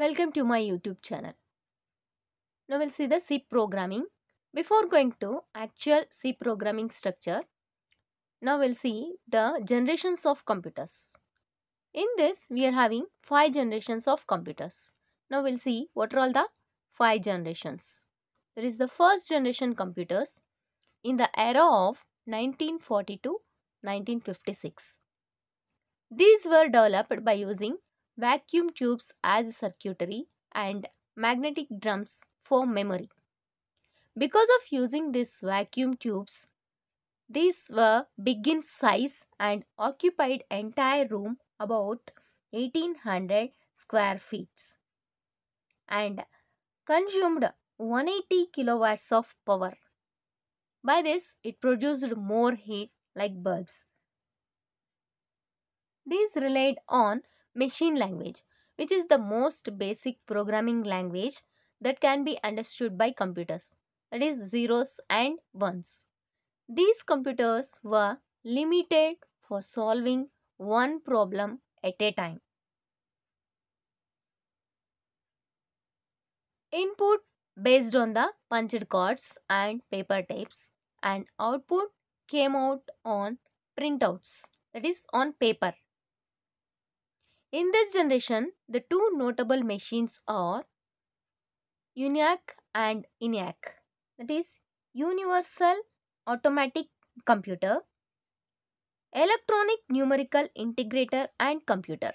Welcome to my YouTube channel. Now we'll see the C programming. Before going to actual C programming structure, now we'll see the generations of computers. In this, we are having 5 generations of computers. Now we'll see what are all the 5 generations. There is the first generation computers in the era of 1942 1956. These were developed by using vacuum tubes as circuitry, and magnetic drums for memory. Because of using these vacuum tubes, these were big in size and occupied entire room about 1800 square feet and consumed 180 kilowatts of power. By this, it produced more heat like bulbs. These relied on machine language, which is the most basic programming language that can be understood by computers, that is zeros and ones. These computers were limited for solving one problem at a time. Input based on the punched cards and paper tapes and output came out on printouts that is on paper. In this generation, the two notable machines are UNIAC and ENIAC, that is Universal Automatic Computer, Electronic Numerical Integrator and Computer.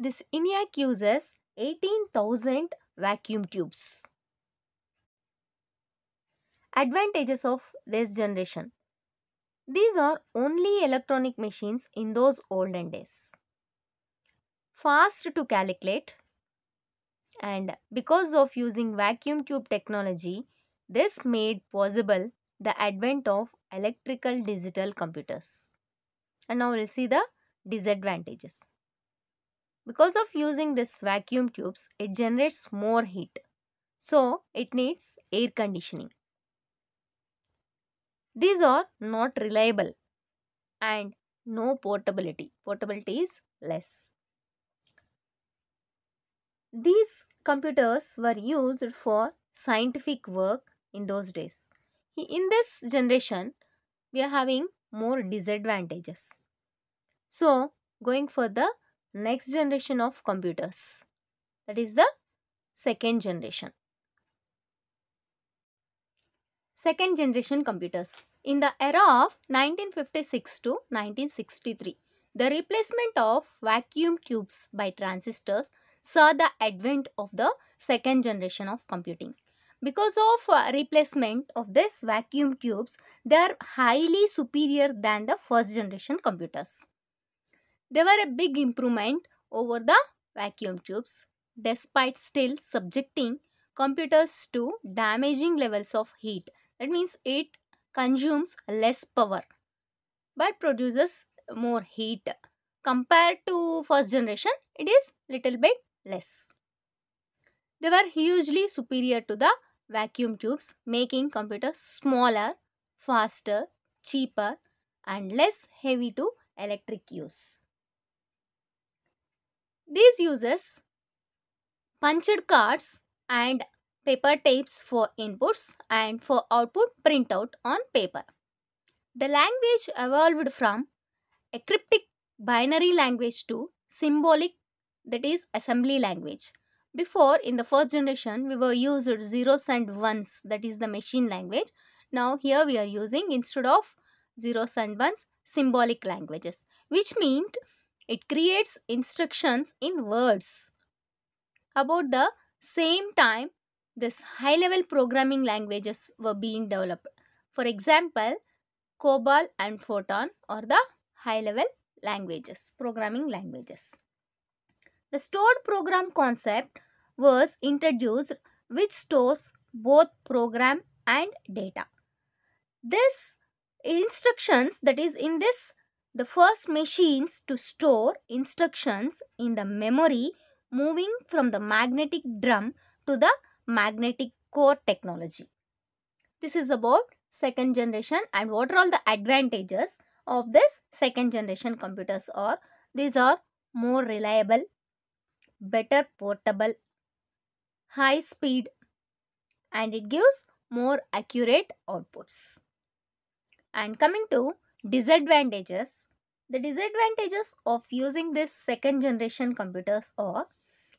This ENIAC uses 18,000 vacuum tubes. Advantages of this generation these are only electronic machines in those olden days. Fast to calculate and because of using vacuum tube technology, this made possible the advent of electrical digital computers. And now we'll see the disadvantages. Because of using this vacuum tubes, it generates more heat. So, it needs air conditioning. These are not reliable and no portability. Portability is less. These computers were used for scientific work in those days. In this generation, we are having more disadvantages. So, going for the next generation of computers. That is the second generation. Second generation computers in the era of 1956 to 1963. The replacement of vacuum tubes by transistors saw the advent of the second generation of computing. Because of uh, replacement of these vacuum tubes, they are highly superior than the first generation computers. They were a big improvement over the vacuum tubes despite still subjecting computers to damaging levels of heat. That means it consumes less power but produces more heat. Compared to first generation, it is little bit less. They were hugely superior to the vacuum tubes, making computers smaller, faster, cheaper and less heavy to electric use. These uses punched cards and paper tapes for inputs and for output printout on paper. The language evolved from a cryptic binary language to symbolic that is assembly language. Before in the first generation we were used zeros and ones that is the machine language. Now here we are using instead of zeros and ones symbolic languages which means it creates instructions in words. About the same time this high level programming languages were being developed. For example, COBOL and Photon are the high level languages, programming languages. The stored program concept was introduced which stores both program and data. This instructions that is in this the first machines to store instructions in the memory moving from the magnetic drum to the magnetic core technology. This is about second generation and what are all the advantages of this second generation computers are these are more reliable, better portable, high speed and it gives more accurate outputs. And coming to disadvantages, the disadvantages of using this second generation computers are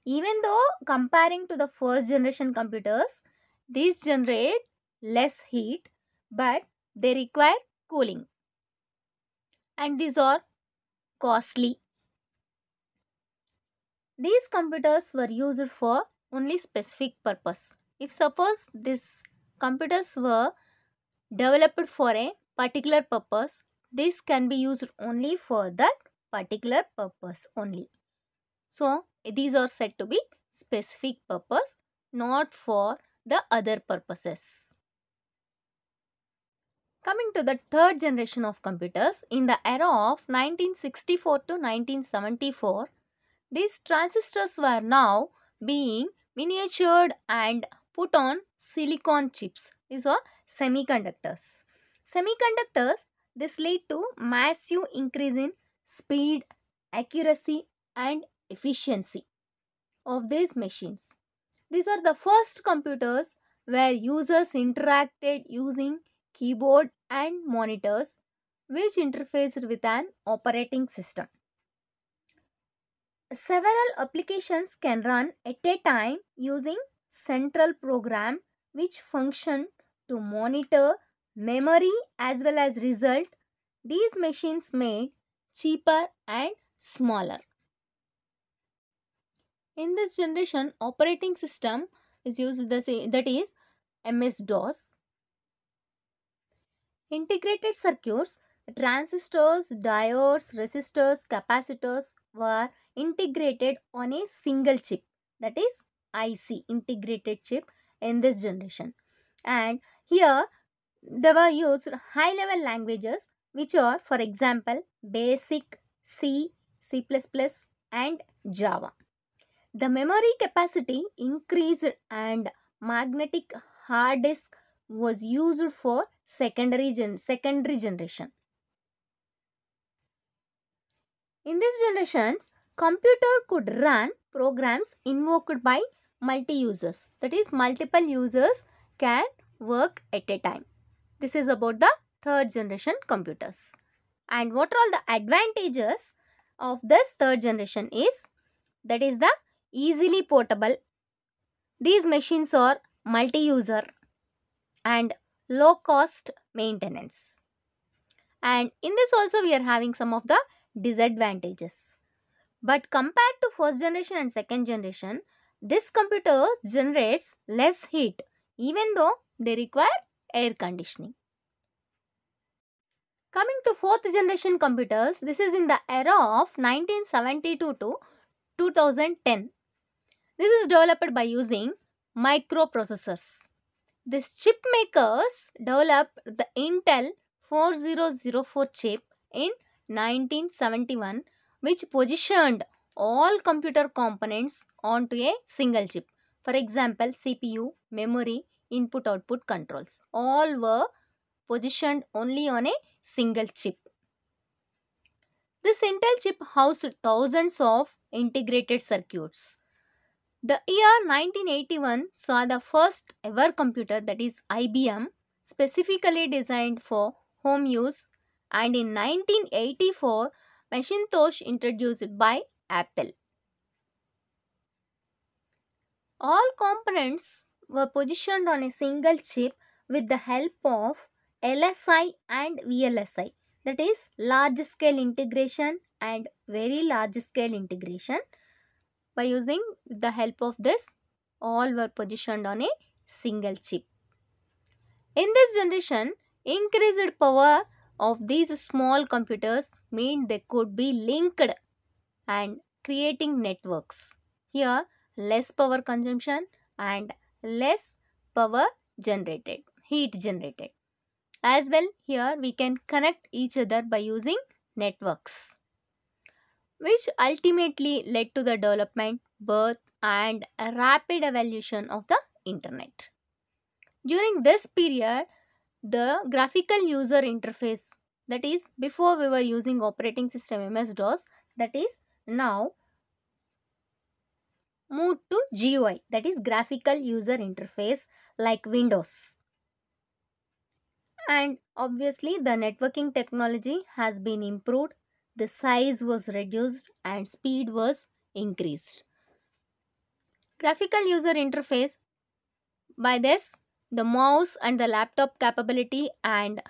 even though comparing to the first generation computers, these generate less heat but they require cooling and these are costly. These computers were used for only specific purpose. If suppose these computers were developed for a particular purpose, this can be used only for that particular purpose only. So, these are said to be specific purpose not for the other purposes. Coming to the third generation of computers, in the era of 1964 to 1974, these transistors were now being miniatured and put on silicon chips. These are semiconductors. Semiconductors, this lead to massive increase in speed, accuracy and efficiency of these machines. These are the first computers where users interacted using keyboard and monitors which interfaced with an operating system. Several applications can run at a time using central program which function to monitor memory as well as result. These machines made cheaper and smaller. In this generation, operating system is used the same, that is MS-DOS. Integrated circuits, transistors, diodes, resistors, capacitors were integrated on a single chip that is IC, integrated chip in this generation. And here they were used high level languages which are for example basic C, C++ and Java. The memory capacity increased and magnetic hard disk was used for secondary, gen secondary generation. In these generations, computer could run programs invoked by multi-users. That is, multiple users can work at a time. This is about the third generation computers. And what are all the advantages of this third generation is? That is the easily portable. These machines are multi-user and low cost maintenance. And in this also we are having some of the disadvantages. But compared to first generation and second generation, this computer generates less heat even though they require air conditioning. Coming to fourth generation computers, this is in the era of 1972 to 2010. This is developed by using microprocessors. This chip makers developed the Intel 4004 chip in 1971 which positioned all computer components onto a single chip. For example, CPU, memory, input output controls all were positioned only on a single chip. This Intel chip housed thousands of integrated circuits the year 1981 saw the first ever computer that is IBM specifically designed for home use and in 1984 Macintosh introduced by Apple. All components were positioned on a single chip with the help of LSI and VLSI that is large scale integration and very large scale integration by using the help of this, all were positioned on a single chip. In this generation, increased power of these small computers mean they could be linked and creating networks. Here, less power consumption and less power generated, heat generated. As well, here we can connect each other by using networks which ultimately led to the development, birth, and rapid evolution of the internet. During this period, the graphical user interface that is before we were using operating system MS-DOS that is now moved to GUI that is graphical user interface like Windows. And obviously the networking technology has been improved the size was reduced and speed was increased. Graphical user interface. By this, the mouse and the laptop capability and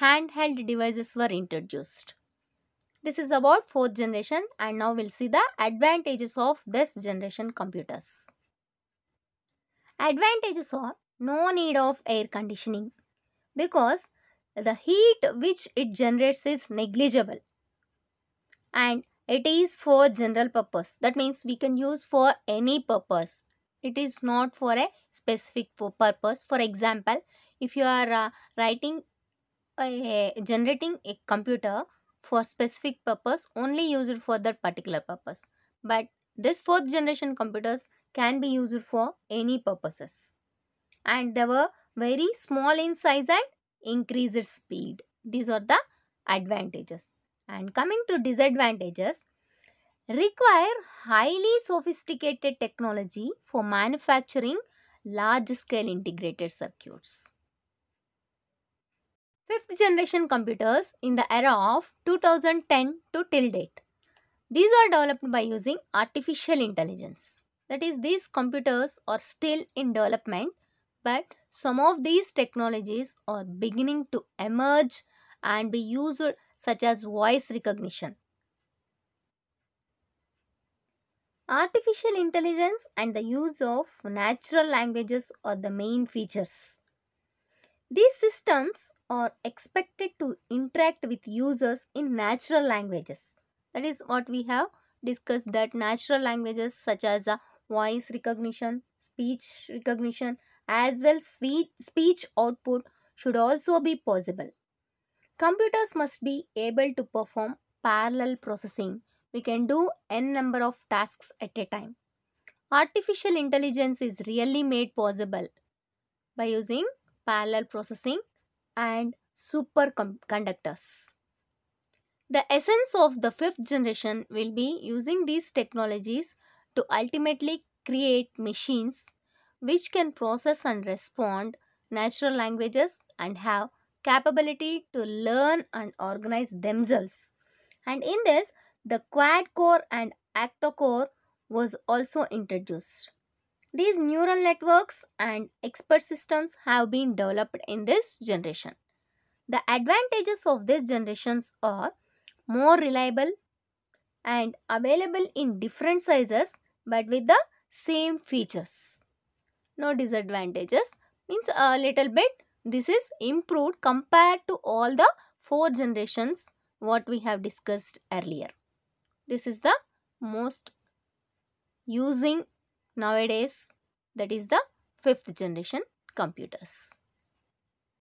handheld devices were introduced. This is about 4th generation and now we'll see the advantages of this generation computers. Advantages are no need of air conditioning because the heat which it generates is negligible and it is for general purpose that means we can use for any purpose it is not for a specific purpose for example if you are uh, writing a, a, generating a computer for specific purpose only used for that particular purpose but this fourth generation computers can be used for any purposes and they were very small in size and increased speed these are the advantages and coming to disadvantages, require highly sophisticated technology for manufacturing large scale integrated circuits. Fifth generation computers in the era of 2010 to till date. These are developed by using artificial intelligence. That is, these computers are still in development, but some of these technologies are beginning to emerge and be used such as voice recognition. Artificial intelligence and the use of natural languages are the main features. These systems are expected to interact with users in natural languages. That is what we have discussed that natural languages such as uh, voice recognition, speech recognition as well speech, speech output should also be possible. Computers must be able to perform parallel processing. We can do n number of tasks at a time. Artificial intelligence is really made possible by using parallel processing and superconductors. The essence of the fifth generation will be using these technologies to ultimately create machines which can process and respond natural languages and have capability to learn and organize themselves. And in this, the quad core and octocore was also introduced. These neural networks and expert systems have been developed in this generation. The advantages of these generations are more reliable and available in different sizes but with the same features. No disadvantages means a little bit this is improved compared to all the four generations what we have discussed earlier. This is the most using nowadays that is the fifth generation computers.